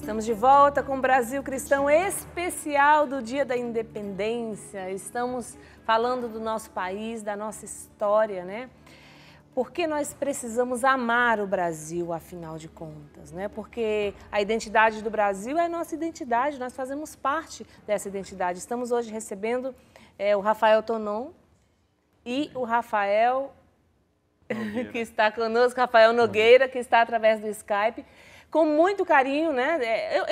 Estamos de volta com o Brasil Cristão especial do Dia da Independência. Estamos falando do nosso país, da nossa história, né? Porque nós precisamos amar o Brasil, afinal de contas, né? Porque a identidade do Brasil é a nossa identidade, nós fazemos parte dessa identidade. Estamos hoje recebendo é, o Rafael Tonon e o Rafael Nogueira. que está conosco, Rafael Nogueira, que está através do Skype com muito carinho, né? É, eu,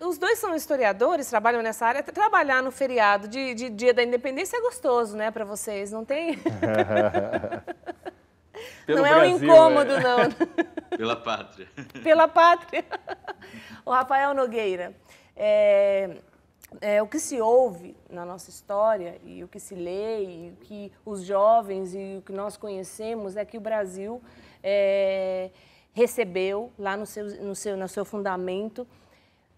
eu, os dois são historiadores, trabalham nessa área. Trabalhar no feriado de, de Dia da Independência é gostoso, né, para vocês? Não tem? não é um incômodo, é. não. Né? Pela pátria. Pela pátria. O Rafael Nogueira, é, é, o que se ouve na nossa história e o que se lê e o que os jovens e o que nós conhecemos é que o Brasil é, recebeu lá no seu, no seu, no seu fundamento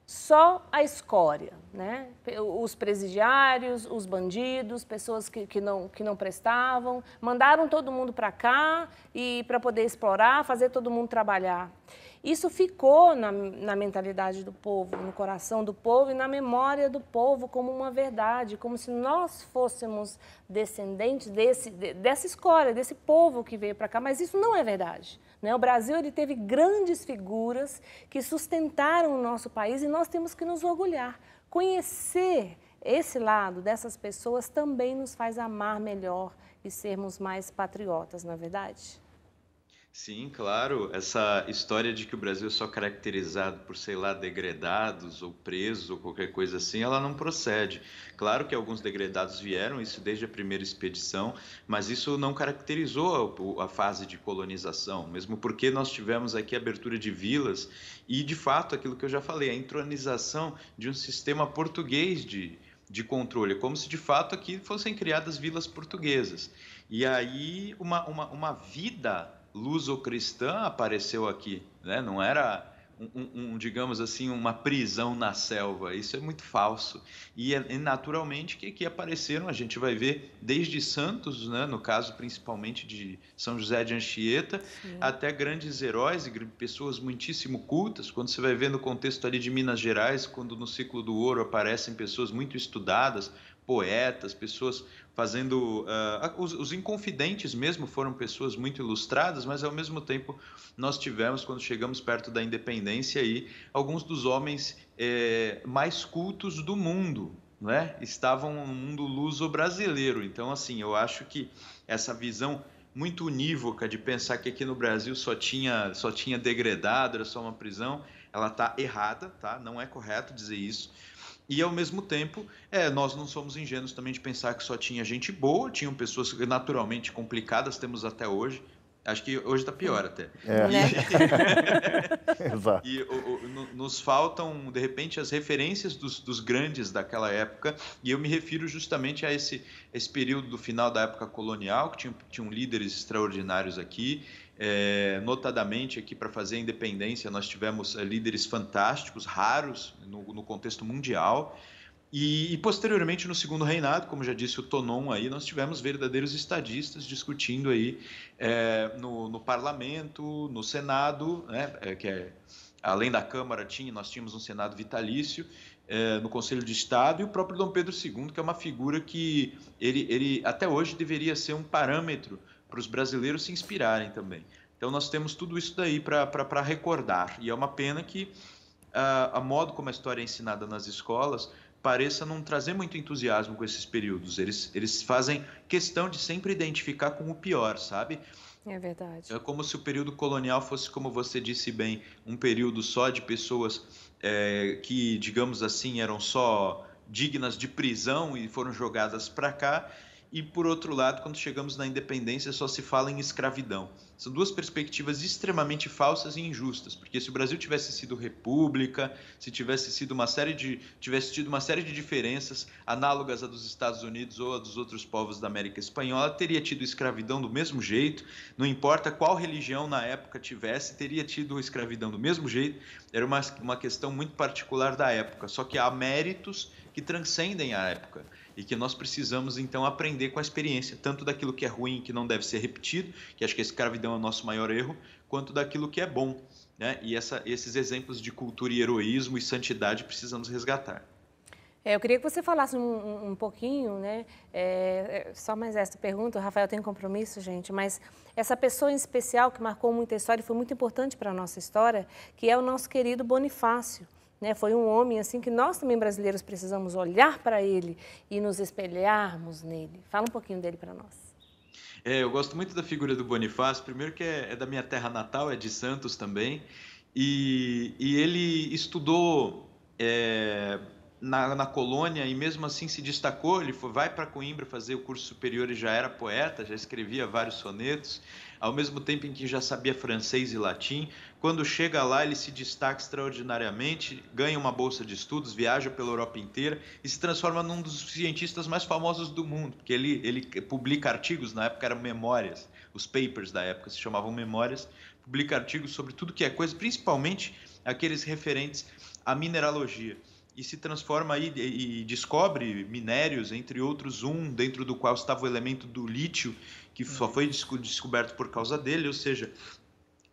só a escória, né? Os presidiários, os bandidos, pessoas que, que, não, que não prestavam, mandaram todo mundo para cá e para poder explorar, fazer todo mundo trabalhar. Isso ficou na, na mentalidade do povo, no coração do povo e na memória do povo como uma verdade, como se nós fôssemos descendentes desse, dessa escória, desse povo que veio para cá. Mas isso não é verdade. Né? O Brasil ele teve grandes figuras que sustentaram o nosso país e nós temos que nos orgulhar. Conhecer esse lado dessas pessoas também nos faz amar melhor e sermos mais patriotas, na é verdade? Sim, claro. Essa história de que o Brasil é só caracterizado por, sei lá, degredados ou presos ou qualquer coisa assim, ela não procede. Claro que alguns degredados vieram, isso desde a primeira expedição, mas isso não caracterizou a, a fase de colonização, mesmo porque nós tivemos aqui a abertura de vilas e, de fato, aquilo que eu já falei, a entronização de um sistema português de, de controle, como se de fato aqui fossem criadas vilas portuguesas. E aí uma, uma, uma vida luso-cristã apareceu aqui, né? Não era um, um, digamos assim, uma prisão na selva. Isso é muito falso. E, é, naturalmente que, aqui apareceram, a gente vai ver desde santos, né, no caso principalmente de São José de Anchieta, Sim. até grandes heróis e pessoas muitíssimo cultas. Quando você vai ver no contexto ali de Minas Gerais, quando no ciclo do ouro aparecem pessoas muito estudadas, poetas, pessoas fazendo. Uh, os, os, Inconfidentes mesmo foram pessoas muito ilustradas, mas ao mesmo tempo nós tivemos, quando chegamos perto da independência, aí, alguns dos homens eh, mais cultos do mundo. Né? Estavam no mundo luso-brasileiro. Então, assim, eu acho que essa visão muito unívoca de pensar que aqui no Brasil só tinha só tinha degredado, era só uma prisão, ela está errada, tá? Não é correto dizer isso. E ao mesmo tempo, é, nós não somos ingênuos também de pensar que só tinha gente boa, tinham pessoas naturalmente complicadas, temos até hoje. Acho que hoje está pior hum. até. É. E, né? Exato. e o, o, nos faltam, de repente, as referências dos, dos, grandes daquela época, e eu me refiro justamente a esse, esse período do final da época colonial, que tinham, tinham líderes extraordinários aqui, é, notadamente aqui para fazer a independência, nós tivemos é, líderes fantásticos, raros no, no contexto mundial. E, e, posteriormente no segundo reinado, como já disse o Tonon aí, nós tivemos verdadeiros estadistas discutindo aí é, no, no, parlamento, no senado, né, é, que é, além da Câmara tinha, nós tínhamos um senado vitalício, é, no Conselho de Estado e o próprio Dom Pedro II, que é uma figura que ele, ele até hoje deveria ser um parâmetro para os brasileiros se inspirarem também. Então nós temos tudo isso daí para recordar. E é uma pena que a, ah, a modo como a história é ensinada nas escolas pareça não trazer muito entusiasmo com esses períodos. Eles, eles fazem questão de sempre identificar com o pior, sabe? É verdade. É como se o período colonial fosse, como você disse bem, um período só de pessoas é, que, digamos assim, eram só dignas de prisão e foram jogadas para cá e por outro lado, quando chegamos na independência, só se fala em escravidão. São duas perspectivas extremamente falsas e injustas, porque se o Brasil tivesse sido república, se tivesse sido uma série de tivesse tido uma série de diferenças análogas à dos Estados Unidos ou a dos outros povos da América Espanhola, teria tido escravidão do mesmo jeito, não importa qual religião na época tivesse, teria tido escravidão do mesmo jeito. Era uma, uma questão muito particular da época, só que há méritos que transcendem a época e que nós precisamos então aprender com a experiência, tanto daquilo que é ruim, que não deve ser repetido, que acho que a escravidão é o nosso maior erro, quanto daquilo que é bom. Né? E essa, esses exemplos de cultura e heroísmo e santidade precisamos resgatar. É, eu queria que você falasse um, um pouquinho, né? É, é, só mais essa pergunta, o Rafael tem compromisso, gente, mas essa pessoa em especial que marcou muita história e foi muito importante para a nossa história, que é o nosso querido Bonifácio né? Foi um homem assim que nós também brasileiros precisamos olhar para ele e nos espelharmos nele. Fala um pouquinho dele para nós. É, eu gosto muito da figura do Bonifácio, primeiro que é, é da minha terra natal, é de Santos também, e, e ele estudou é, na, na colônia e mesmo assim se destacou. Ele foi, vai para Coimbra fazer o curso superior e já era poeta, já escrevia vários sonetos, ao mesmo tempo em que já sabia francês e latim. Quando chega lá, ele se destaca extraordinariamente, ganha uma bolsa de estudos, viaja pela Europa inteira e se transforma num dos cientistas mais famosos do mundo, porque ele, ele publica artigos, na época eram memórias, os papers da época se chamavam memórias, publica artigos sobre tudo que é coisa, principalmente aqueles referentes à mineralogia e se transforma aí e descobre minérios, entre outros um, dentro do qual estava o elemento do lítio, que só uhum. foi descoberto por causa dele, ou seja,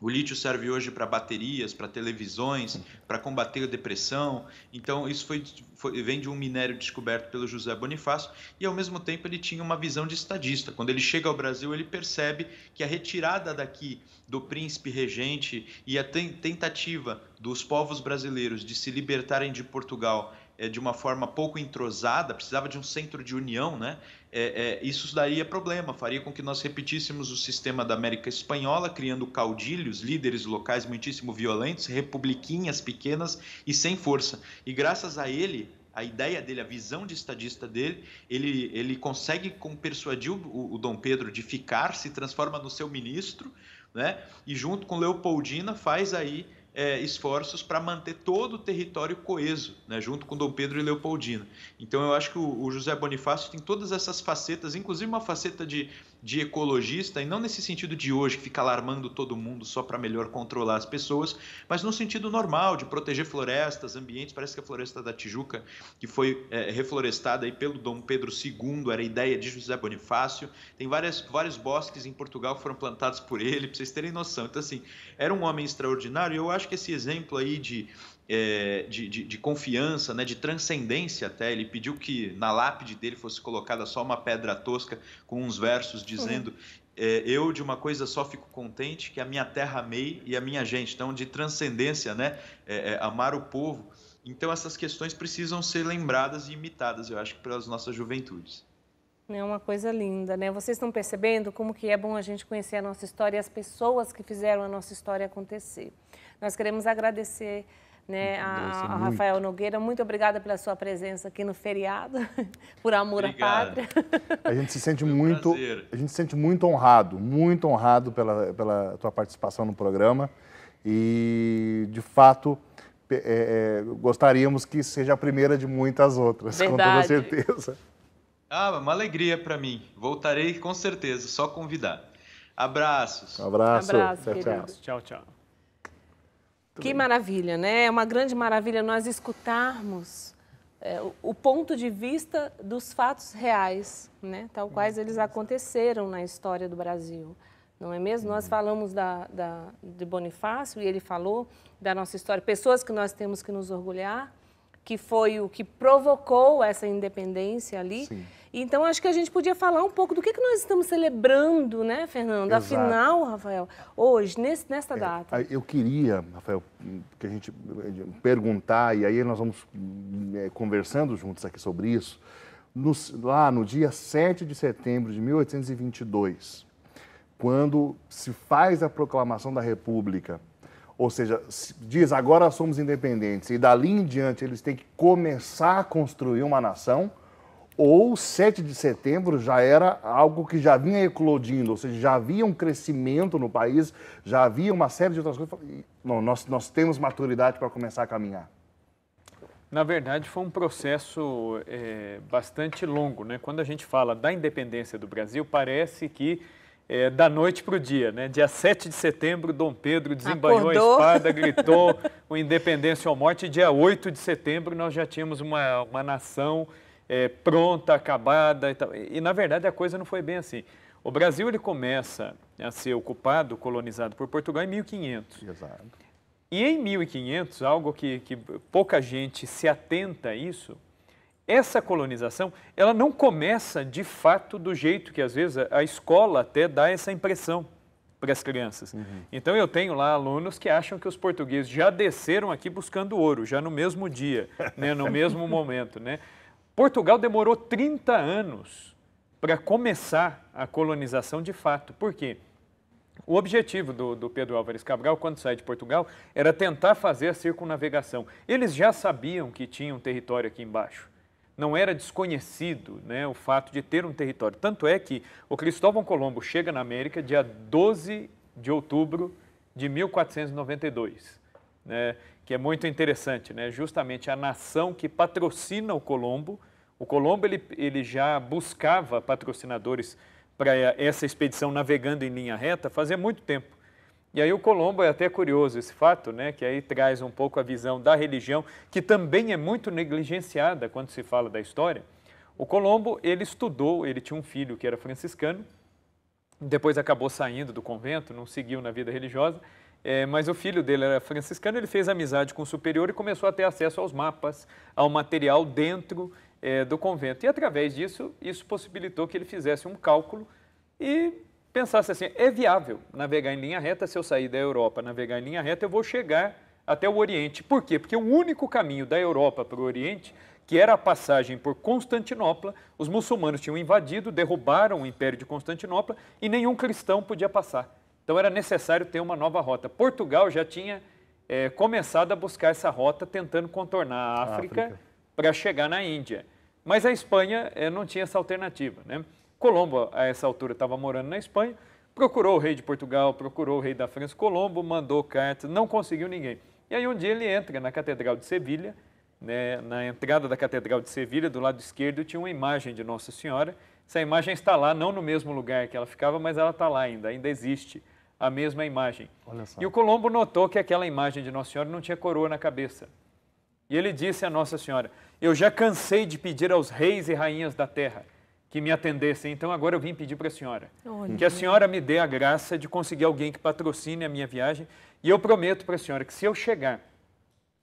o lítio serve hoje para baterias, para televisões, para combater a depressão. Então, isso foi, foi, vem de um minério descoberto pelo José Bonifácio e, ao mesmo tempo, ele tinha uma visão de estadista. Quando ele chega ao Brasil, ele percebe que a retirada daqui do príncipe regente e a tentativa dos povos brasileiros de se libertarem de Portugal é, de uma forma pouco entrosada, precisava de um centro de união, né? É, é, isso daria é problema, faria com que nós repetíssemos o sistema da América Espanhola, criando caudilhos, líderes locais muitíssimo violentos, republiquinhas pequenas e sem força. E graças a ele, a ideia dele, a visão de estadista dele, ele, ele consegue com, persuadir o, o Dom Pedro de ficar, se transforma no seu ministro, né? E junto com Leopoldina faz aí é, esforços para manter todo o território coeso, né, junto com Dom Pedro e Leopoldina. Então eu acho que o, o José Bonifácio tem todas essas facetas, inclusive uma faceta de de ecologista, e não nesse sentido de hoje que fica alarmando todo mundo só para melhor controlar as pessoas, mas no sentido normal de proteger florestas, ambientes. Parece que a floresta da Tijuca, que foi é, reflorestada aí pelo Dom Pedro II, era ideia de José Bonifácio. Tem várias, vários bosques em Portugal que foram plantados por ele, para vocês terem noção. Então, assim, era um homem extraordinário. E eu acho que esse exemplo aí de é, de, de, de, confiança, né, de transcendência até. Ele pediu que na lápide dele fosse colocada só uma pedra tosca com uns versos dizendo: uhum. é, Eu de uma coisa só fico contente, que a minha terra amei e a minha gente. Então, de transcendência, né, é, é amar o povo. Então, essas questões precisam ser lembradas e imitadas, eu acho, pelas nossas juventudes. É uma coisa linda, né? Vocês estão percebendo como que é bom a gente conhecer a nossa história e as pessoas que fizeram a nossa história acontecer. Nós queremos agradecer né, a, a Rafael Nogueira. Muito obrigada pela sua presença aqui no feriado, por amor Obrigado. à pátria. A gente se sente Foi muito, um a gente se sente muito honrado, muito honrado pela pela tua participação no programa e de fato é, é, gostaríamos que seja a primeira de muitas outras, Verdade. com toda certeza. Ah, uma alegria para mim. Voltarei com certeza, só convidar. Abraços. Um abraço. Um abraço tchau, tchau. tchau, tchau. Tudo que bem. maravilha, né? É uma grande maravilha nós escutarmos é, o, ponto de vista dos fatos reais, né? Tal quais eles aconteceram na história do Brasil. Não é mesmo? Nós uhum. falamos da, da, de Bonifácio e ele falou da nossa história, pessoas que nós temos que nos orgulhar, que foi o que provocou essa independência ali. Sim. Então, acho que a gente podia falar um pouco do que, que nós estamos celebrando, né, Fernando? Exato. Afinal, Rafael, hoje, nesse, nesta é, data. Eu queria, Rafael, que a gente eh, perguntar, e aí nós vamos é, conversando juntos aqui sobre isso, no, lá no dia 7 de setembro de 1822, quando se faz a proclamação da República ou seja, diz agora somos independentes e dali em diante eles têm que começar a construir uma nação, ou 7 de setembro já era algo que já vinha eclodindo, ou seja, já havia um crescimento no país, já havia uma série de outras coisas. Não, nós, nós temos maturidade para começar a caminhar. Na verdade, foi um processo é, bastante longo. Né? Quando a gente fala da independência do Brasil, parece que é, da noite para o dia. Né? Dia 7 de setembro, Dom Pedro desembanhou Acordou. a espada, gritou o independência ou morte. Dia 8 de setembro, nós já tínhamos uma, uma nação é, pronta, acabada. E, tal. e, na verdade, a coisa não foi bem assim. O Brasil ele começa a ser ocupado, colonizado por Portugal em 1500. Exato. E em 1500, algo que, que pouca gente se atenta a isso, essa colonização, ela não começa de fato do jeito que às vezes a escola até dá essa impressão para as crianças. Uhum. Então eu tenho lá alunos que acham que os portugueses já desceram aqui buscando ouro, já no mesmo dia, né, no mesmo momento. Né? Portugal demorou 30 anos para começar a colonização de fato. Por quê? O objetivo do, do, Pedro Álvares Cabral, quando sai de Portugal, era tentar fazer a circunnavegação. Eles já sabiam que tinha um território aqui embaixo não era desconhecido né, o fato de ter um território. Tanto é que o Cristóvão Colombo chega na América dia 12 de outubro de 1492, né, que é muito interessante, né, justamente a nação que patrocina o Colombo. O Colombo ele, ele já buscava patrocinadores para essa expedição navegando em linha reta fazia muito tempo. E aí o Colombo é até curioso esse fato, né, que aí traz um pouco a visão da religião, que também é muito negligenciada quando se fala da história. O Colombo, ele estudou, ele tinha um filho que era franciscano, depois acabou saindo do convento, não seguiu na vida religiosa, é, mas o filho dele era franciscano, ele fez amizade com o superior e começou a ter acesso aos mapas, ao material dentro é, do convento. E através disso, isso possibilitou que ele fizesse um cálculo e pensasse assim, é viável navegar em linha reta, se eu sair da Europa, navegar em linha reta, eu vou chegar até o Oriente. Por quê? Porque o único caminho da Europa para o Oriente, que era a passagem por Constantinopla, os muçulmanos tinham invadido, derrubaram o Império de Constantinopla e nenhum cristão podia passar. Então era necessário ter uma nova rota. Portugal já tinha é, começado a buscar essa rota, tentando contornar a África, África. para chegar na Índia. Mas a Espanha é, não tinha essa alternativa, né? Colombo, a essa altura, estava morando na Espanha, procurou o rei de Portugal, procurou o rei da França. Colombo mandou cartas, não conseguiu ninguém. E aí um dia ele entra na Catedral de Sevilha, né, na entrada da Catedral de Sevilha, do lado esquerdo, tinha uma imagem de Nossa Senhora. Essa imagem está lá, não no mesmo lugar que ela ficava, mas ela está lá ainda, ainda existe a mesma imagem. E o Colombo notou que aquela imagem de Nossa Senhora não tinha coroa na cabeça. E ele disse a Nossa Senhora: Eu já cansei de pedir aos reis e rainhas da terra que me atendessem. Então agora eu vim pedir para a senhora. Olha. Que a senhora me dê a graça de conseguir alguém que patrocine a minha viagem. E eu prometo para a senhora que se eu chegar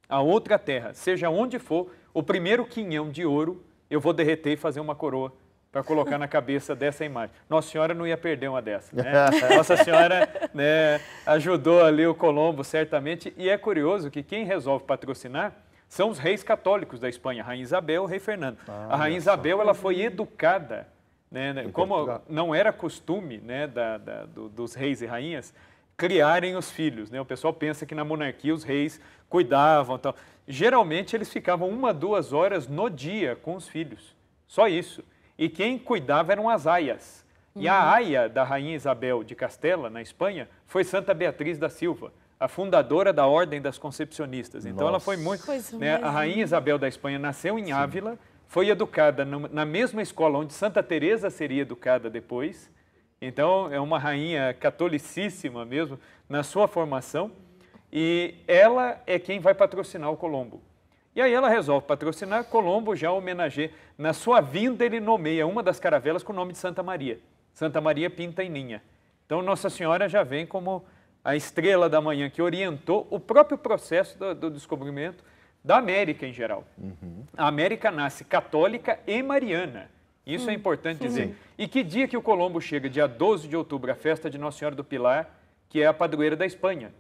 a outra terra, seja onde for, o primeiro quinhão de ouro eu vou derreter e fazer uma coroa para colocar na cabeça dessa imagem. Nossa Senhora não ia perder uma dessa. Né? Nossa Senhora né, ajudou ali o Colombo, certamente. E é curioso que quem resolve patrocinar são os reis católicos da Espanha, Rainha Isabel, Rei Fernando. Ah, a Rainha Isabel ela foi educada, né, né como não era costume né, da, da, do, dos reis e rainhas criarem os filhos. Né? O pessoal pensa que na monarquia os reis cuidavam. então Geralmente eles ficavam uma, duas horas no dia com os filhos, só isso. E quem cuidava eram as aias. E a uhum. aia da Rainha Isabel de Castela, na Espanha, foi Santa Beatriz da Silva a fundadora da Ordem das Concepcionistas. Então Nossa. ela foi muito. né, a Rainha Isabel da Espanha nasceu em Sim. Ávila, foi educada no, na mesma escola onde Santa Teresa seria educada depois. Então é uma rainha catolicíssima mesmo na sua formação. E ela é quem vai patrocinar o Colombo. E aí ela resolve patrocinar, Colombo já homenageia. Na sua vinda, ele nomeia uma das caravelas com o nome de Santa Maria. Santa Maria Pinta e Ninha. Então Nossa Senhora já vem como a estrela da manhã que orientou o próprio processo do, do descobrimento da América em geral. Uhum. A América nasce católica e mariana. Isso uhum. é hum, importante dizer. E que dia que o Colombo chega? Dia 12 de outubro, a festa de Nossa Senhora do Pilar, que é a padroeira da Espanha.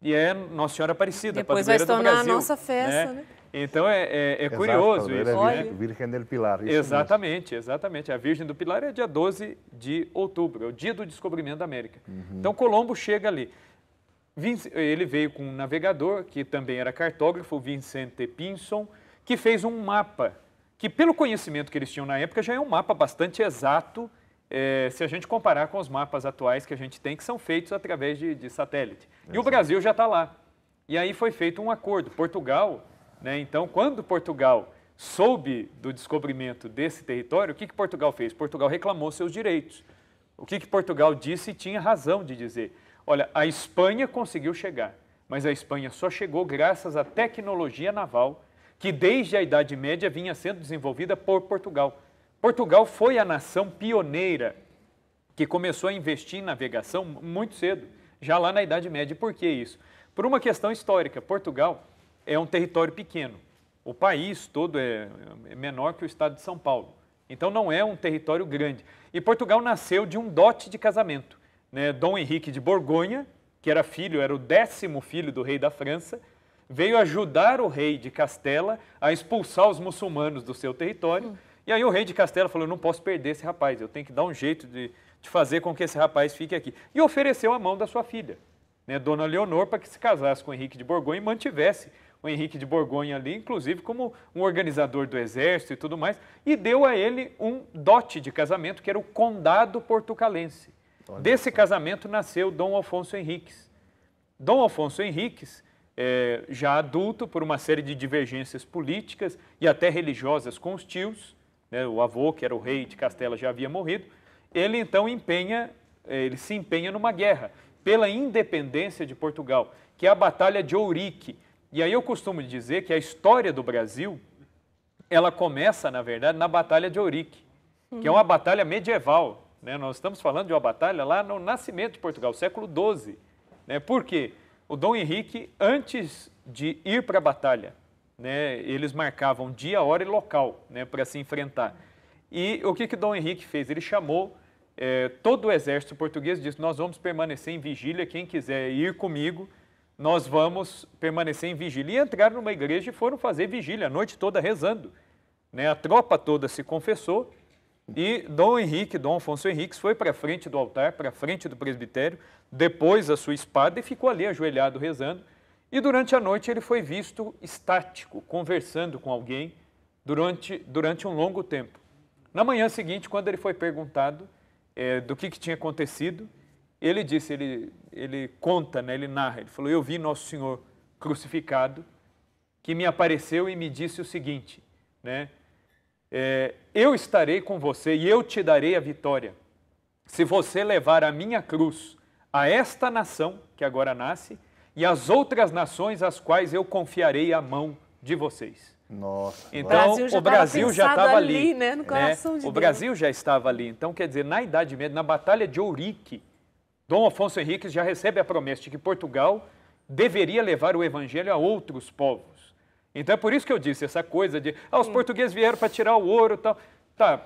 E é Nossa Senhora Aparecida, Depois padroeira do Brasil. Depois vai se tornar a nossa festa, né? né? Então é, é, é Exato, curioso é isso. é Virgem del Pilar. exatamente, mesmo. exatamente. A Virgem do Pilar é dia 12 de outubro, é o dia do descobrimento da América. Uhum. Então Colombo chega ali. Ele veio com um navegador, que também era cartógrafo, Vincente Pinson, que fez um mapa, que pelo conhecimento que eles tinham na época, já é um mapa bastante exato, é, se a gente comparar com os mapas atuais que a gente tem, que são feitos através de, de satélite. Exato. E o Brasil já está lá. E aí foi feito um acordo. Portugal né? Então, quando Portugal soube do descobrimento desse território, o que, que Portugal fez? Portugal reclamou seus direitos. O que, que Portugal disse e tinha razão de dizer. Olha, a Espanha conseguiu chegar, mas a Espanha só chegou graças à tecnologia naval que desde a Idade Média vinha sendo desenvolvida por Portugal. Portugal foi a nação pioneira que começou a investir em navegação muito cedo, já lá na Idade Média. Por que isso? Por uma questão histórica. Portugal é um território pequeno. O país todo é, é menor que o estado de São Paulo. Então não é um território grande. E Portugal nasceu de um dote de casamento. Né? Dom Henrique de Borgonha, que era filho, era o décimo filho do rei da França, veio ajudar o rei de Castela a expulsar os muçulmanos do seu território. Hum. E aí o rei de Castela falou: não posso perder esse rapaz, eu tenho que dar um jeito de, de fazer com que esse rapaz fique aqui. E ofereceu a mão da sua filha, né, Dona Leonor, para que se casasse com Henrique de Borgonha e mantivesse o Henrique de Borgonha ali, inclusive como um organizador do exército e tudo mais, e deu a ele um dote de casamento, que era o Condado Portucalense. Olha Desse isso. casamento nasceu Dom Afonso Henriques. Dom Afonso Henriques, é, já adulto, por uma série de divergências políticas e até religiosas com os tios, né, o avô, que era o rei de Castela, já havia morrido, ele então empenha, é, ele se empenha numa guerra pela independência de Portugal, que é a Batalha de Ourique. E aí eu costumo dizer que a história do Brasil, ela começa, na verdade, na Batalha de Ourique, que é uma batalha medieval. Né? Nós estamos falando de uma batalha lá no nascimento de Portugal, século XII. Né? Por quê? O Dom Henrique, antes de ir para a batalha, né, eles marcavam dia, hora e local né, para se enfrentar. E o que, que Dom Henrique fez? Ele chamou é, todo o exército português e disse: Nós vamos permanecer em vigília, quem quiser ir comigo nós vamos permanecer em vigília. E entraram numa igreja e foram fazer vigília, a noite toda rezando. Né? A tropa toda se confessou e Dom Henrique, Dom Afonso Henrique foi para frente do altar, para frente do presbitério, depois a sua espada e ficou ali ajoelhado rezando. E durante a noite ele foi visto estático, conversando com alguém durante, durante um longo tempo. Na manhã seguinte, quando ele foi perguntado é, do que, que tinha acontecido, ele disse, ele, ele conta, né, ele narra, ele falou: Eu vi Nosso Senhor crucificado, que me apareceu e me disse o seguinte: né, é, Eu estarei com você e eu te darei a vitória. Se você levar a minha cruz a esta nação que agora nasce e as outras nações às quais eu confiarei a mão de vocês. Nossa. Então, o Brasil já estava ali, ali, né, no né? coração né? de O Deus. Brasil já estava ali. Então, quer dizer, na Idade Média, na Batalha de Ourique, Dom Afonso Henriques já recebe a promessa de que Portugal deveria levar o evangelho a outros povos. Então é por isso que eu disse essa coisa de ah, os Sim. portugueses vieram para tirar o ouro e tal. Tá,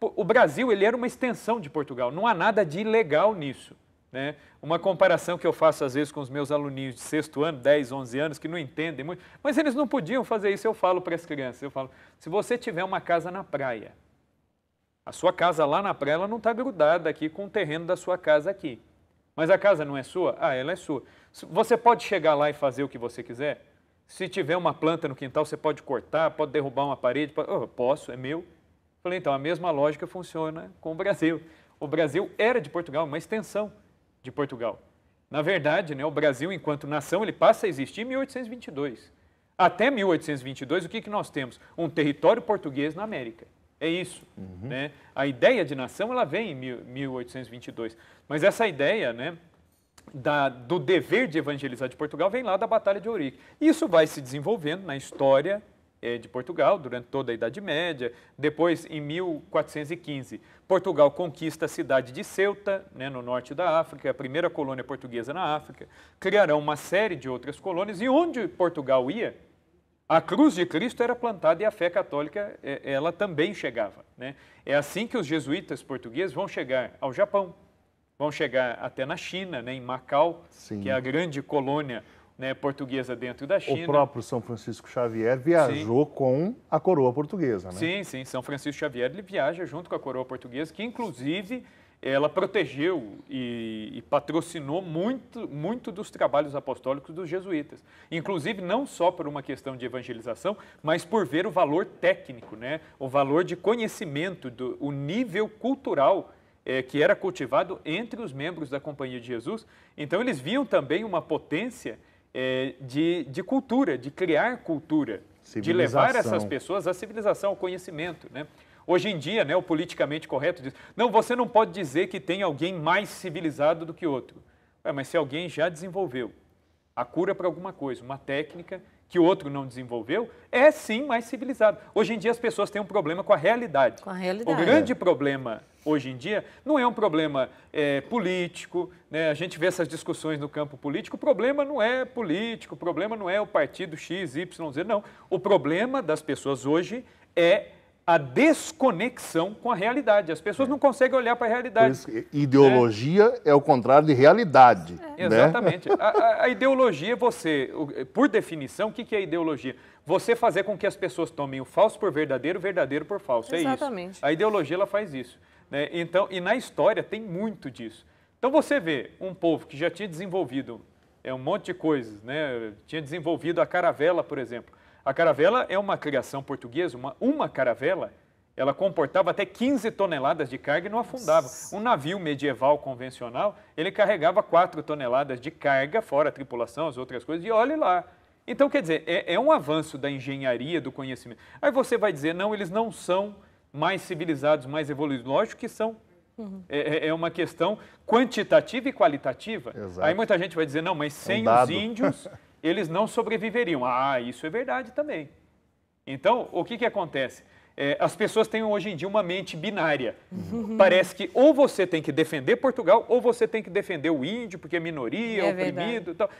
o Brasil ele era uma extensão de Portugal, não há nada de ilegal nisso. Né? Uma comparação que eu faço às vezes com os meus aluninhos de sexto ano, 10, 11 anos, que não entendem muito, mas eles não podiam fazer isso, eu falo para as crianças, eu falo, se você tiver uma casa na praia, a sua casa lá na praia ela não está grudada aqui com o terreno da sua casa aqui. Mas a casa não é sua? Ah, ela é sua. Você pode chegar lá e fazer o que você quiser? Se tiver uma planta no quintal, você pode cortar, pode derrubar uma parede? Pode... Oh, posso, é meu. Falei, então, a mesma lógica funciona com o Brasil. O Brasil era de Portugal, uma extensão de Portugal. Na verdade, né, o Brasil, enquanto nação, ele passa a existir em 1822. Até 1822, o que, que nós temos? Um território português na América. É isso. Uhum. Né? A ideia de nação ela vem em 1822, mas essa ideia né, da, do dever de evangelizar de Portugal vem lá da Batalha de Ourique. Isso vai se desenvolvendo na história é, de Portugal durante toda a Idade Média. Depois, em 1415, Portugal conquista a cidade de Ceuta, né, no norte da África, a primeira colônia portuguesa na África. Criarão uma série de outras colônias e onde Portugal ia, a cruz de Cristo era plantada e a fé católica é, ela também chegava. Né? É assim que os jesuítas portugueses vão chegar ao Japão, vão chegar até na China, né, em Macau, Sim. que é a grande colônia né, portuguesa dentro da China. O próprio São Francisco Xavier viajou sim. com a coroa portuguesa, né? Sim, sim. São Francisco Xavier ele viaja junto com a coroa portuguesa, que inclusive ela protegeu e, e, patrocinou muito, muito dos trabalhos apostólicos dos jesuítas. Inclusive, não só por uma questão de evangelização, mas por ver o valor técnico, né? o valor de conhecimento, do, o nível cultural é, que era cultivado entre os membros da Companhia de Jesus. Então, eles viam também uma potência é, de, de cultura, de criar cultura, de levar essas pessoas à civilização, ao conhecimento. Né? Hoje em dia, né, o politicamente correto diz: não, você não pode dizer que tem alguém mais civilizado do que outro. Ué, mas se alguém já desenvolveu a cura para alguma coisa, uma técnica que o outro não desenvolveu, é sim mais civilizado. Hoje em dia as pessoas têm um problema com a realidade. Com a realidade. O grande problema hoje em dia não é um problema é, político, né? a gente vê essas discussões no campo político, o problema não é político, o problema não é o partido X, Y, Z, não. O problema das pessoas hoje é a desconexão com a realidade. As pessoas é. não conseguem olhar para a realidade. Isso, ideologia né? é o contrário de realidade. É. Né? Exatamente. a, a, ideologia, você, por definição, o que, que é ideologia? Você fazer com que as pessoas tomem o falso por verdadeiro, o verdadeiro por falso. Exatamente. É isso. A ideologia ela faz isso. Né? Então, e na história tem muito disso. Então você vê um povo que já tinha desenvolvido é, um monte de coisas, né? tinha desenvolvido a caravela, por exemplo. A caravela é uma criação portuguesa, uma, uma caravela ela comportava até 15 toneladas de carga e não afundava. Um navio medieval convencional, ele carregava 4 toneladas de carga, fora a tripulação, as outras coisas, e olhe lá. Então, quer dizer, é, é um avanço da engenharia, do conhecimento. Aí você vai dizer, não, eles não são mais civilizados, mais evoluídos. Lógico que são. Uhum. É, é, é uma questão quantitativa e qualitativa. Exato. Aí muita gente vai dizer, não, mas sem um os índios eles não sobreviveriam. Ah, isso é verdade também. Então, o que, que acontece? É, as pessoas têm hoje em dia uma mente binária. Uhum. Parece que ou você tem que defender Portugal ou você tem que defender o índio, porque é minoria, é oprimido. Tal.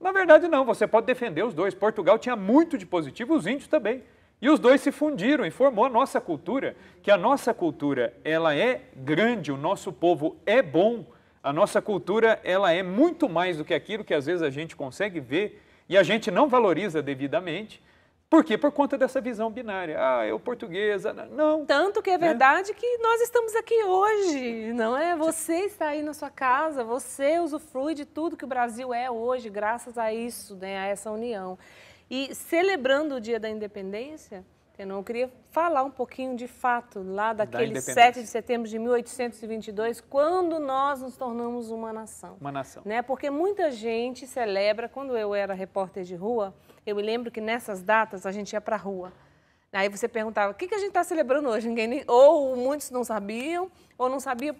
Na verdade, não, você pode defender os dois. Portugal tinha muito de positivo, os índios também. E os dois se fundiram e formou a nossa cultura, que a nossa cultura, ela é grande, o nosso povo é bom. A nossa cultura, ela é muito mais do que aquilo que às vezes a gente consegue ver e a gente não valoriza devidamente. Por quê? Por conta dessa visão binária. Ah, eu é portuguesa. Ah, não. Tanto que é né? verdade que nós estamos aqui hoje, não é? Você está aí na sua casa, você usufrui de tudo que o Brasil é hoje, graças a isso, né? a essa união. E celebrando o Dia da Independência, eu queria falar um pouquinho de fato lá daquele da 7 de setembro de 1822, quando nós nos tornamos uma nação. Uma nação. Né? Porque muita gente celebra, quando eu era repórter de rua, eu me lembro que nessas datas a gente ia para a rua. Aí você perguntava, o que, que a gente está celebrando hoje? Ninguém, ou muitos não sabiam, ou não sabiam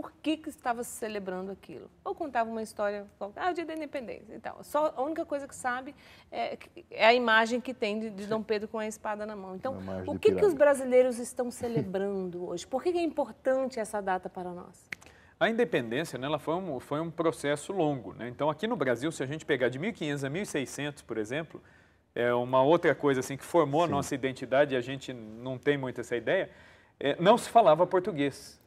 por que, que estava se celebrando aquilo. Ou contava uma história, ah, o dia da independência e tal. Só, a única coisa que sabe é, é a imagem que tem de, de, Dom Pedro com a espada na mão. Então, o que, que os brasileiros estão celebrando hoje? Por que, que, é importante essa data para nós? A independência né, ela foi, um, foi um processo longo. Né? Então, aqui no Brasil, se a gente pegar de 1500 a 1600, por exemplo, é uma outra coisa assim que formou Sim. a nossa identidade, e a gente não tem muito essa ideia, é, não se falava português.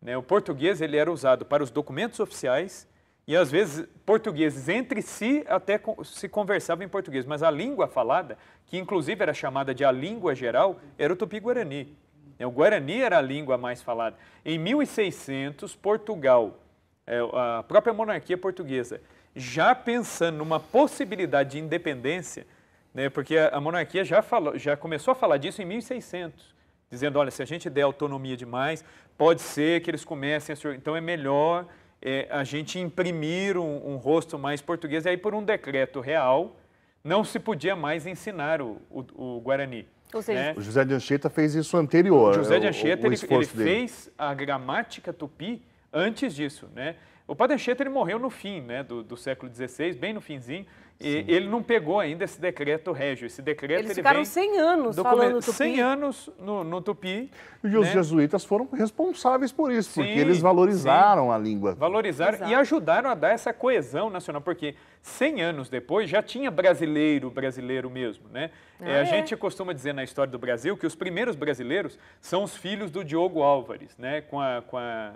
Né? O português ele era usado para os documentos oficiais e às vezes portugueses entre si até se conversavam em português, mas a língua falada, que inclusive era chamada de a língua geral, era o tupi-guarani. Né? O guarani era a língua mais falada. Em 1600, Portugal, é, a própria monarquia portuguesa, já pensando numa possibilidade de independência, né, porque a monarquia já, falou, já começou a falar disso em 1600 dizendo, olha, se a gente der autonomia demais, pode ser que eles comecem a Então é melhor é, a gente imprimir um, um, rosto mais português. E aí, por um decreto real, não se podia mais ensinar o, o, o Guarani. Ou seja, né? o José de Anchieta fez isso anterior. O José de Anchieta, o, ele, ele fez a gramática tupi antes disso, né? O padre Anchieta, ele morreu no fim né, do, do século XVI, bem no finzinho, e Sim. ele não pegou ainda esse decreto régio. Esse decreto Eles ele ficaram 100 anos falando tupi. 100 anos no, no tupi. E né? os jesuítas foram responsáveis por isso, sim, porque eles valorizaram sim. a língua. Valorizaram Exato. e ajudaram a dar essa coesão nacional, porque 100 anos depois já tinha brasileiro, brasileiro mesmo, né? Ah, é, a ah, é. gente costuma dizer na história do Brasil que os primeiros brasileiros são os filhos do Diogo Álvares, né? Com a, com a,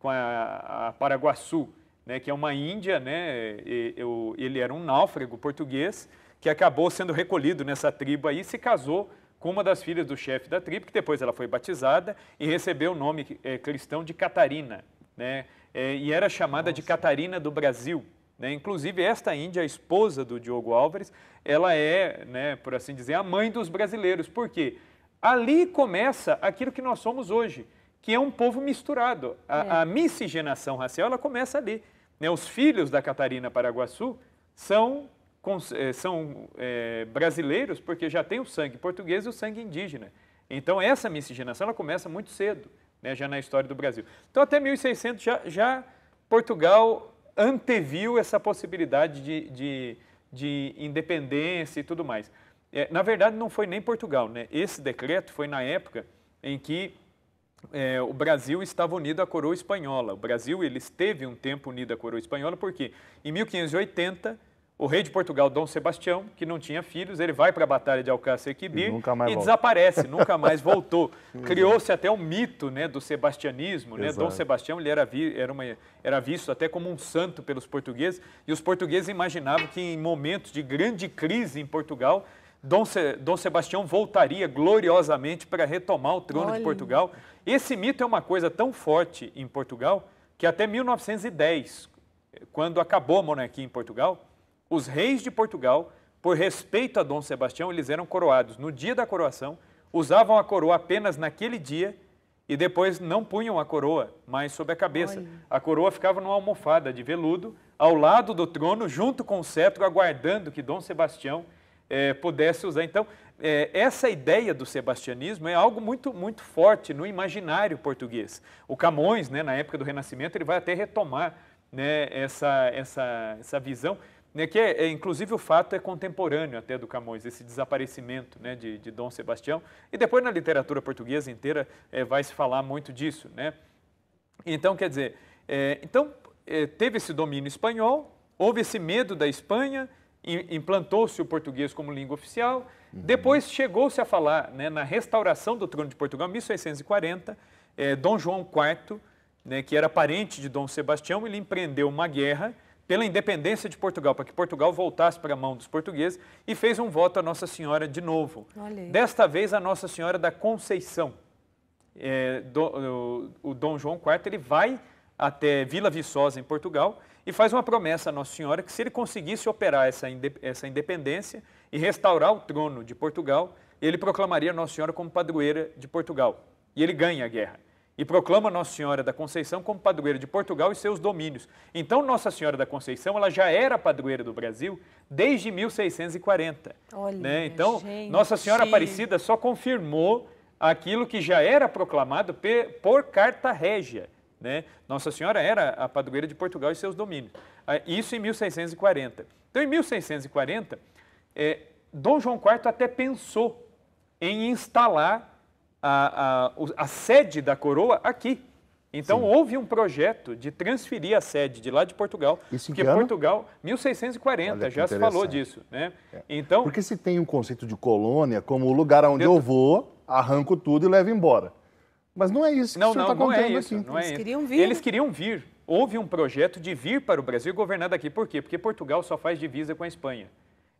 com a, a Paraguaçu né, que é uma índia, né, e, eu, ele era um náufrago português que acabou sendo recolhido nessa tribo aí e se casou com uma das filhas do chefe da tribo, que depois ela foi batizada e recebeu o nome é, cristão de Catarina, né, é, e era chamada Nossa. de Catarina do Brasil. Né? Inclusive, esta índia, a esposa do Diogo Álvares, ela é, né, por assim dizer, a mãe dos brasileiros. Por quê? Ali começa aquilo que nós somos hoje que é um povo misturado. A, é. a miscigenação racial ela começa ali. Né? Os filhos da Catarina Paraguaçu são, eh, são é, brasileiros porque já tem o sangue português e o sangue indígena. Então, essa miscigenação ela começa muito cedo, né? já na história do Brasil. Então, até 1600 já, já Portugal anteviu essa possibilidade de, de, de independência e tudo mais. É, na verdade, não foi nem Portugal. Né? Esse decreto foi na época em que é, o Brasil estava unido à coroa espanhola. O Brasil ele esteve um tempo unido à coroa espanhola porque em 1580 o rei de Portugal, Dom Sebastião, que não tinha filhos, ele vai para a Batalha de Alcácer Quibir e, nunca mais e desaparece, nunca mais voltou. Uhum. Criou-se até um mito né, do sebastianismo. Né? Dom Sebastião ele era, vi, era, uma, era visto até como um santo pelos portugueses e os portugueses imaginavam que em momentos de grande crise em Portugal, Dom, Se, Dom Sebastião voltaria gloriosamente para retomar o trono Olha. de Portugal esse mito é uma coisa tão forte em Portugal que até 1910, quando acabou a monarquia em Portugal, os reis de Portugal, por respeito a Dom Sebastião, eles eram coroados no dia da coroação, usavam a coroa apenas naquele dia e depois não punham a coroa mais sobre a cabeça. Olha. A coroa ficava numa almofada de veludo ao lado do trono, junto com o cetro, aguardando que Dom Sebastião eh, pudesse usar. Então, é, essa ideia do sebastianismo é algo muito, muito forte no imaginário português. O Camões, né, na época do Renascimento, ele vai até retomar né, essa, essa, essa visão, né, que é, é, inclusive o fato é contemporâneo até do Camões, esse desaparecimento né, de, de Dom Sebastião. E depois na literatura portuguesa inteira é, vai se falar muito disso. Né? Então, quer dizer, é, então, é, teve esse domínio espanhol, houve esse medo da Espanha, implantou-se o português como língua oficial. Uhum. Depois chegou-se a falar né, na restauração do trono de Portugal, 1640, é, Dom João IV, né, que era parente de Dom Sebastião, ele empreendeu uma guerra pela independência de Portugal, para que Portugal voltasse para a mão dos portugueses, e fez um voto à Nossa Senhora de novo. Desta vez, a Nossa Senhora da Conceição. É, do, o, o Dom João IV ele vai até Vila Viçosa, em Portugal, e faz uma promessa a Nossa Senhora que se ele conseguisse operar essa independência e restaurar o trono de Portugal, ele proclamaria Nossa Senhora como padroeira de Portugal. E ele ganha a guerra e proclama Nossa Senhora da Conceição como padroeira de Portugal e seus domínios. Então Nossa Senhora da Conceição ela já era padroeira do Brasil desde 1640. Olha, né? Então gente. Nossa Senhora Aparecida só confirmou aquilo que já era proclamado por Carta Régia né? Nossa Senhora era a padroeira de Portugal e seus domínios. Ah, isso em 1640. Então, em 1640, é, Dom João IV até pensou em instalar a, a, a sede da coroa aqui. Então, Sim. houve um projeto de transferir a sede de lá de Portugal, Isso porque Portugal, 1640, já se falou disso. Né? É. Então, porque se tem um conceito de colônia como o lugar onde eu vou, arranco tudo e levo embora. Mas não é isso que não, o senhor está é contando é isso, aqui. Não é Eles isso. queriam vir. Eles queriam vir. Houve um projeto de vir para o Brasil governar daqui. Por quê? Porque Portugal só faz divisa com a Espanha.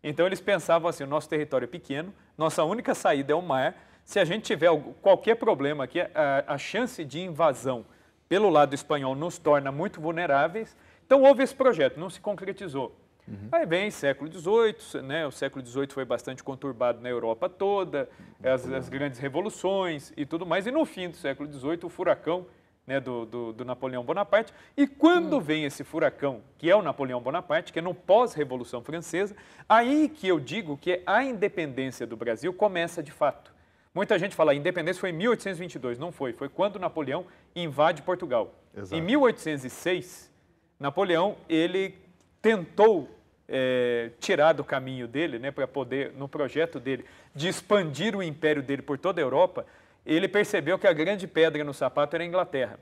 Então eles pensavam assim, o nosso território é pequeno, nossa única saída é o mar. Se a gente tiver qualquer problema aqui, a, a chance de invasão pelo lado espanhol nos torna muito vulneráveis. Então houve esse projeto, não se concretizou. Uhum. Aí vem século XVIII, né? o século XVIII foi bastante conturbado na Europa toda, as, as, grandes revoluções e tudo mais, e no fim do século XVIII o furacão né, do, do, do, Napoleão Bonaparte. E quando uhum. vem esse furacão, que é o Napoleão Bonaparte, que é no pós-Revolução Francesa, aí que eu digo que a independência do Brasil começa de fato. Muita gente fala, a independência foi em 1822. Não foi, foi quando Napoleão invade Portugal. Exato. Em 1806, Napoleão, ele tentou é, tirar do caminho dele, né, para poder, no projeto dele, de expandir o império dele por toda a Europa, ele percebeu que a grande pedra no sapato era a Inglaterra.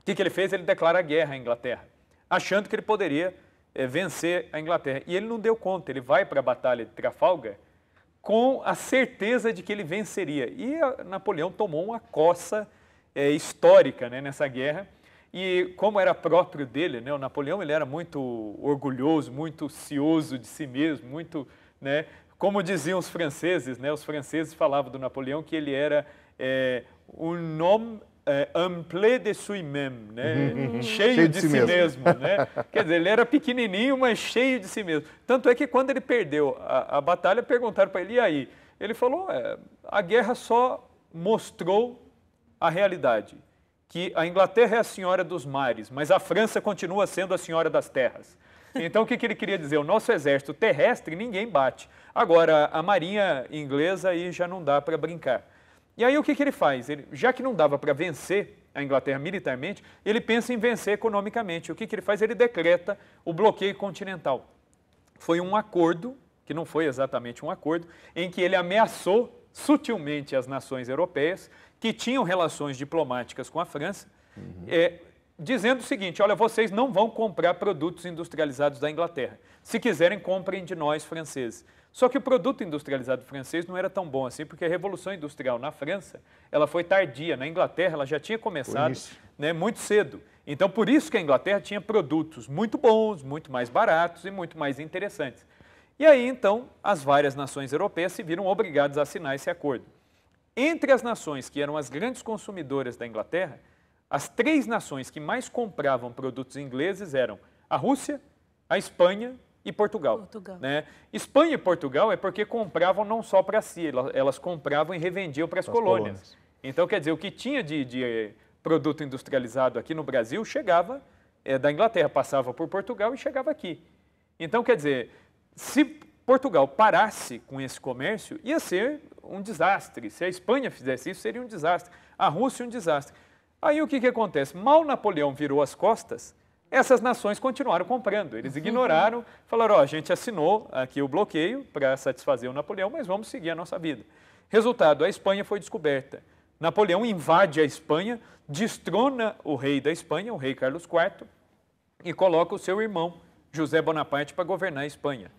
O que, que ele fez? Ele declara guerra à Inglaterra, achando que ele poderia é, vencer a Inglaterra. E ele não deu conta, ele vai para a Batalha de Trafalgar com a certeza de que ele venceria. E Napoleão tomou uma coça é, histórica né, nessa guerra e como era próprio dele, né, o Napoleão ele era muito orgulhoso, muito cioso de si mesmo, muito, né, como diziam os franceses, né, os franceses falavam do Napoleão que ele era é, eh, um homme é, de lui-même, né? Cheio, uhum, uhum. cheio, de, de si, si mesmo. mesmo. né? Quer dizer, ele era pequenininho, mas cheio de si mesmo. Tanto é que quando ele perdeu a, a batalha, perguntaram para ele, e aí? Ele falou, é, a guerra só mostrou a realidade que a Inglaterra é a senhora dos mares, mas a França continua sendo a senhora das terras. Então, o que, que ele queria dizer? O nosso exército terrestre ninguém bate. Agora, a marinha inglesa aí já não dá para brincar. E aí, o que, que ele faz? Ele, já que não dava para vencer a Inglaterra militarmente, ele pensa em vencer economicamente. O que, que ele faz? Ele decreta o bloqueio continental. Foi um acordo, que não foi exatamente um acordo, em que ele ameaçou sutilmente as nações europeias, que tinham relações diplomáticas com a França, uhum. é, dizendo o seguinte: olha, vocês não vão comprar produtos industrializados da Inglaterra. Se quiserem, comprem de nós franceses. Só que o produto industrializado francês não era tão bom assim, porque a revolução industrial na França ela foi tardia. Na Inglaterra ela já tinha começado né, muito cedo. Então por isso que a Inglaterra tinha produtos muito bons, muito mais baratos e muito mais interessantes. E aí, então, as várias nações europeias se viram obrigadas a assinar esse acordo. Entre as nações que eram as grandes consumidoras da Inglaterra, as três nações que mais compravam produtos ingleses eram a Rússia, a Espanha e Portugal. Portugal. Né? Espanha e Portugal é porque compravam não só para si, elas compravam e revendiam para as colônias. colônias. Então, quer dizer, o que tinha de, de eh, produto industrializado aqui no Brasil chegava é, da Inglaterra, passava por Portugal e chegava aqui. Então, quer dizer, se Portugal parasse com esse comércio, ia ser um desastre. Se a Espanha fizesse isso, seria um desastre. A Rússia, um desastre. Aí o que, que acontece? Mal Napoleão virou as costas, essas nações continuaram comprando. Eles uhum. ignoraram, falaram: ó, oh, a gente assinou aqui o bloqueio para satisfazer o Napoleão, mas vamos seguir a nossa vida. Resultado: a Espanha foi descoberta. Napoleão invade a Espanha, destrona o rei da Espanha, o rei Carlos IV, e coloca o seu irmão, José Bonaparte, para governar a Espanha.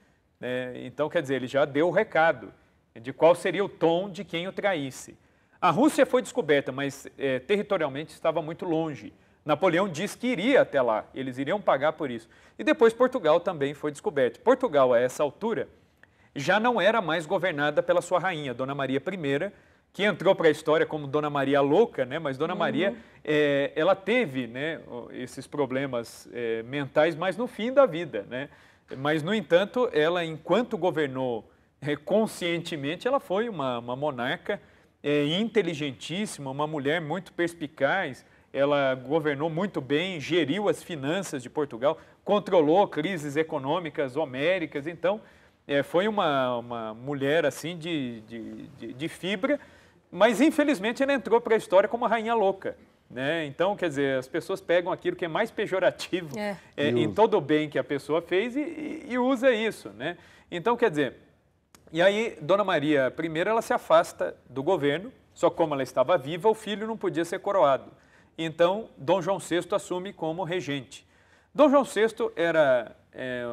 Né? Então, quer dizer, ele já deu o recado de qual seria o tom de quem o traísse. A Rússia foi descoberta, mas é, territorialmente estava muito longe. Napoleão diz que iria até lá, eles iriam pagar por isso. E depois Portugal também foi descoberto. Portugal, a essa altura, já não era mais governada pela sua rainha, Dona Maria I, que entrou para a história como Dona Maria Louca, né? mas Dona uhum. Maria, é, ela teve né, esses problemas é, mentais, mas no fim da vida. Né? Mas, no entanto, ela, enquanto governou eh, conscientemente, ela foi uma, uma monarca é, inteligentíssima, uma mulher muito perspicaz. Ela governou muito bem, geriu as finanças de Portugal, controlou crises econômicas homéricas. Então, é, foi uma, uma mulher assim de, de, de, de fibra, mas infelizmente ela entrou para a história como a rainha louca. Né? Então, quer dizer, as pessoas pegam aquilo que é mais pejorativo é. É, em todo o bem que a pessoa fez e, e, e, usa isso. Né? Então, quer dizer, e aí Dona Maria I ela se afasta do governo, só que como ela estava viva, o filho não podia ser coroado. Então, Dom João VI assume como regente. Dom João VI era é,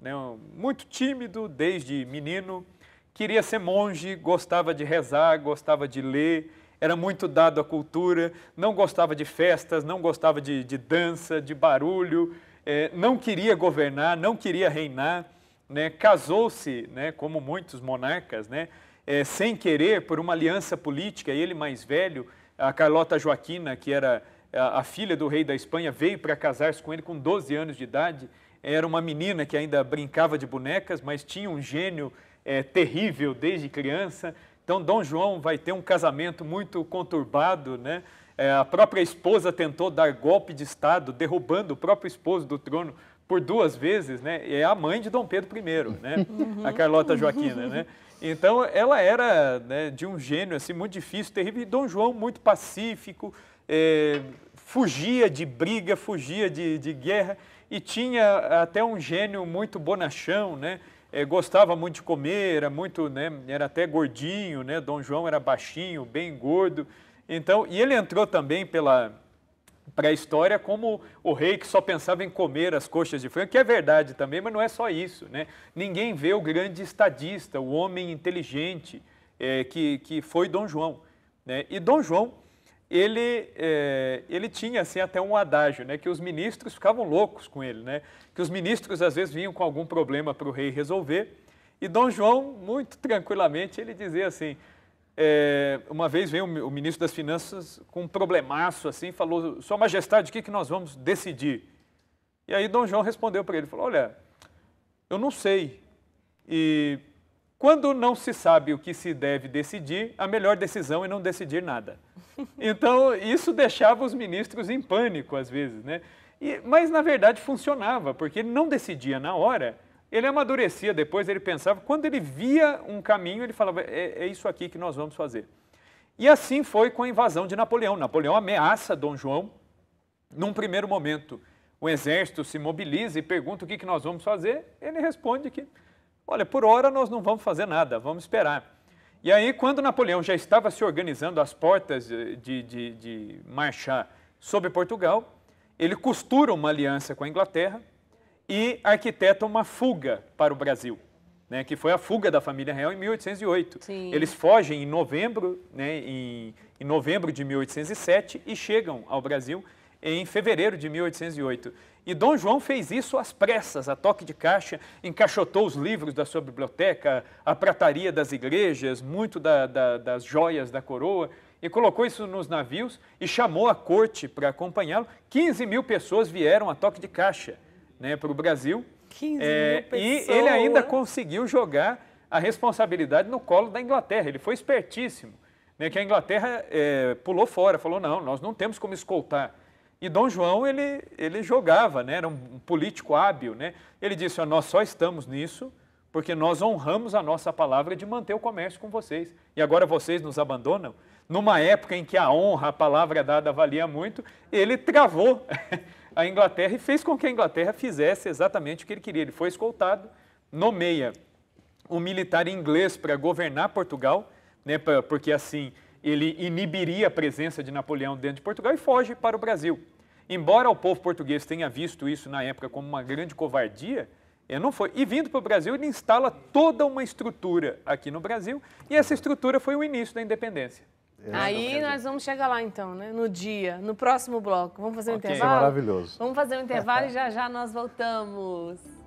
né, muito tímido desde menino, queria ser monge, gostava de rezar, gostava de ler, era muito dado à cultura, não gostava de festas, não gostava de, de dança, de barulho, é, não queria governar, não queria reinar, né? casou-se, né, como muitos monarcas, né, é, sem querer, por uma aliança política, ele mais velho, a Carlota Joaquina, que era a, filha do rei da Espanha, veio para casar-se com ele com 12 anos de idade, era uma menina que ainda brincava de bonecas, mas tinha um gênio é, terrível desde criança, então, Dom João vai ter um casamento muito conturbado, né? É, a própria esposa tentou dar golpe de Estado, derrubando o próprio esposo do trono por duas vezes, né? É a mãe de Dom Pedro I, né? Uhum. A Carlota Joaquina, né? Então, ela era né, de um gênio assim muito difícil, terrível. E Dom João muito pacífico, é, fugia de briga, fugia de, de guerra e tinha até um gênio muito bonachão, né? é, gostava muito de comer, era muito, né, era até gordinho, né? Dom João era baixinho, bem gordo. Então, e ele entrou também pela para a história como o rei que só pensava em comer as coxas de frango, que é verdade também, mas não é só isso. Né? Ninguém vê o grande estadista, o homem inteligente é, que, que foi Dom João. Né? E Dom João ele, é, ele tinha assim até um adágio, né, que os ministros ficavam loucos com ele, né, que os ministros às vezes vinham com algum problema para o rei resolver e Dom João muito tranquilamente ele dizia assim, é, uma vez veio o ministro das Finanças com um problemaço assim, falou, Sua Majestade, o que, que nós vamos decidir? E aí Dom João respondeu para ele, falou, olha, eu não sei e quando não se sabe o que se deve decidir, a melhor decisão é não decidir nada. Então, isso deixava os ministros em pânico, às vezes, né? E, mas, na verdade, funcionava, porque ele não decidia na hora, ele amadurecia depois, ele pensava. Quando ele via um caminho, ele falava: é, é isso aqui que nós vamos fazer. E assim foi com a invasão de Napoleão. Napoleão ameaça Dom João num primeiro momento. O exército se mobiliza e pergunta o que, que nós vamos fazer. Ele responde que Olha, por hora nós não vamos fazer nada, vamos esperar. E aí, quando Napoleão já estava se organizando as portas de, de, de marchar sobre Portugal, ele costura uma aliança com a Inglaterra e arquiteta uma fuga para o Brasil, né, que foi a fuga da família real em 1808. Sim. Eles fogem em novembro, né, em, em novembro de 1807 e chegam ao Brasil em fevereiro de 1808. E Dom João fez isso às pressas, a toque de caixa, encaixotou os livros da sua biblioteca, a prataria das igrejas, muito da, da, das joias da coroa, e colocou isso nos navios e chamou a corte para acompanhá-lo. 15 mil pessoas vieram a toque de caixa né, para o Brasil. 15 é, mil pessoas. E ele ainda conseguiu jogar a responsabilidade no colo da Inglaterra. Ele foi espertíssimo, né, que a Inglaterra é, pulou fora, falou, não, nós não temos como escoltar e Dom João, ele, ele jogava, né? era um, político hábil. Né? Ele disse, nós só estamos nisso porque nós honramos a nossa palavra de manter o comércio com vocês. E agora vocês nos abandonam? Numa época em que a honra, a palavra dada valia muito, ele travou a Inglaterra e fez com que a Inglaterra fizesse exatamente o que ele queria. Ele foi escoltado, nomeia um militar inglês para governar Portugal, né, porque assim ele inibiria a presença de Napoleão dentro de Portugal e foge para o Brasil. Embora o povo português tenha visto isso na época como uma grande covardia, ele não foi. E vindo para o Brasil, ele instala toda uma estrutura aqui no Brasil, e essa estrutura foi o início da independência. É, Aí nós vamos chegar lá então, né? No dia, no próximo bloco. Vamos fazer um okay. intervalo? Isso é maravilhoso. Vamos fazer um intervalo e já já nós voltamos.